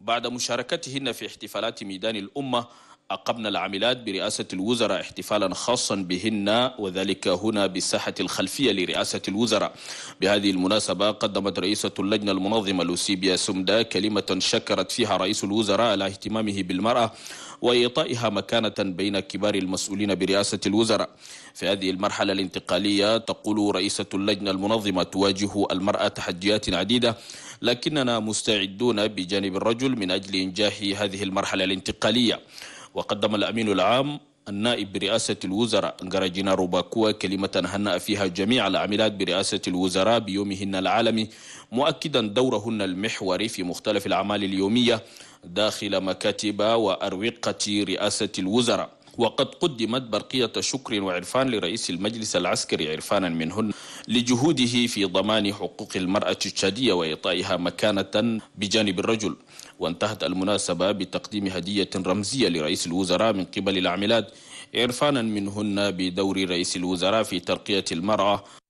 بعد مشاركتهن في احتفالات ميدان الأمة أقمنا العاملات برئاسة الوزراء احتفالا خاصا بهن وذلك هنا بالساحة الخلفية لرئاسة الوزراء بهذه المناسبة قدمت رئيسة اللجنة المنظمة لوسيبيا سمدا كلمة شكرت فيها رئيس الوزراء على اهتمامه بالمرأة وإعطائها مكانة بين كبار المسؤولين برئاسة الوزراء في هذه المرحلة الانتقالية تقول رئيسة اللجنة المنظمة تواجه المرأة تحديات عديدة لكننا مستعدون بجانب الرجل من أجل إنجاح هذه المرحلة الانتقالية وقدم الأمين العام النائب برئاسة الوزراء أنجراجينا روباكوا كلمة هنأ فيها جميع العاملات برئاسة الوزراء بيومهن العالمي مؤكدا دورهن المحوري في مختلف الأعمال اليومية داخل مكاتب وأروقة رئاسة الوزراء وقد قدمت برقية شكر وعرفان لرئيس المجلس العسكري عرفانا منهن لجهوده في ضمان حقوق المرأة التشادية وإعطائها مكانة بجانب الرجل وانتهت المناسبة بتقديم هدية رمزية لرئيس الوزراء من قبل العملات عرفانا منهن بدور رئيس الوزراء في ترقية المرأة